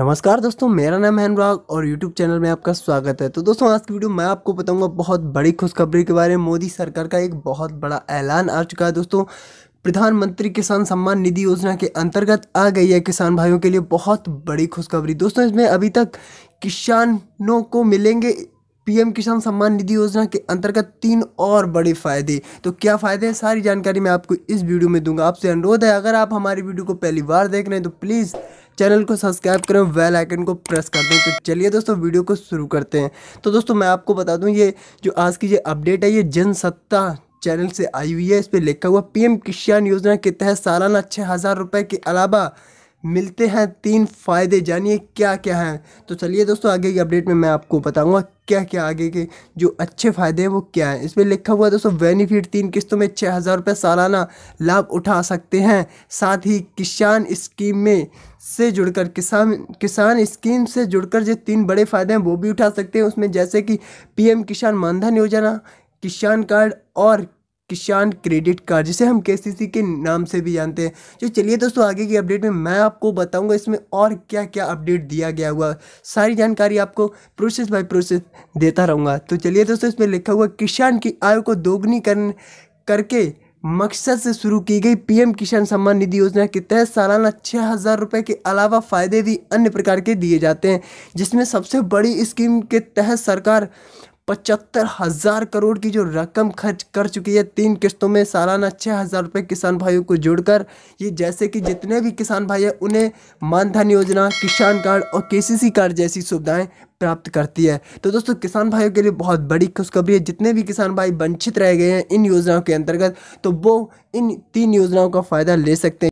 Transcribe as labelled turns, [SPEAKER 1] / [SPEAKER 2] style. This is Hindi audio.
[SPEAKER 1] नमस्कार दोस्तों मेरा नाम है अनुराग और YouTube चैनल में आपका स्वागत है तो दोस्तों आज की वीडियो मैं आपको बताऊंगा बहुत बड़ी खुशखबरी के बारे में मोदी सरकार का एक बहुत बड़ा ऐलान आ चुका है दोस्तों प्रधानमंत्री किसान सम्मान निधि योजना के अंतर्गत आ गई है किसान भाइयों के लिए बहुत बड़ी खुशखबरी दोस्तों इसमें अभी तक किसानों को मिलेंगे पीएम किसान सम्मान निधि योजना के अंतर्गत तीन और बड़े फायदे तो क्या फ़ायदे हैं सारी जानकारी मैं आपको इस वीडियो में दूंगा आपसे अनुरोध है अगर आप हमारी वीडियो को पहली बार देख रहे हैं तो प्लीज़ चैनल को सब्सक्राइब करें वेल आइकन को प्रेस कर दें तो चलिए दोस्तों वीडियो को शुरू करते हैं तो दोस्तों मैं आपको बता दूं ये जो आज की ये अपडेट है ये जनसत्ता चैनल से आई हुई है इस पर लिखा हुआ पीएम किसान योजना के तहत सालाना छः हज़ार के अलावा मिलते हैं तीन फ़ायदे जानिए क्या क्या हैं तो चलिए दोस्तों आगे की अपडेट में मैं आपको बताऊंगा क्या क्या आगे के जो अच्छे फ़ायदे हैं वो क्या हैं इसमें लिखा हुआ है दोस्तों बेनिफिट तीन किस्तों में छः हज़ार रुपये सालाना लाभ उठा सकते हैं साथ ही किसान स्कीम में से जुड़कर किसान किसान स्कीम से जुड़कर जो तीन बड़े फ़ायदे हैं वो भी उठा सकते हैं उसमें जैसे कि पी किसान मानधन योजना किसान कार्ड और किसान क्रेडिट कार्ड जिसे हम के के नाम से भी जानते हैं जो चलिए दोस्तों आगे की अपडेट में मैं आपको बताऊंगा इसमें और क्या क्या अपडेट दिया गया हुआ सारी जानकारी आपको प्रोसेस बाय प्रोसेस देता रहूँगा तो चलिए दोस्तों इसमें लिखा हुआ किसान की आय को दोगुनी कर, करके मकसद से शुरू की गई पीएम किसान सम्मान निधि योजना के तहत सालाना छः हज़ार रुपये के अलावा फ़ायदे भी अन्य प्रकार के दिए जाते हैं जिसमें सबसे बड़ी स्कीम के तहत सरकार पचहत्तर हज़ार करोड़ की जो रकम खर्च कर चुकी है तीन किस्तों में सालाना छः हज़ार रुपये किसान भाइयों को जोड़कर ये जैसे कि जितने भी किसान भाई हैं उन्हें मानधन योजना किसान कार्ड और केसीसी कार्ड जैसी सुविधाएं प्राप्त करती है तो दोस्तों किसान भाइयों के लिए बहुत बड़ी खुशखबरी है जितने भी किसान भाई वंचित रह गए हैं इन योजनाओं के अंतर्गत तो वो इन तीन योजनाओं का फ़ायदा ले सकते हैं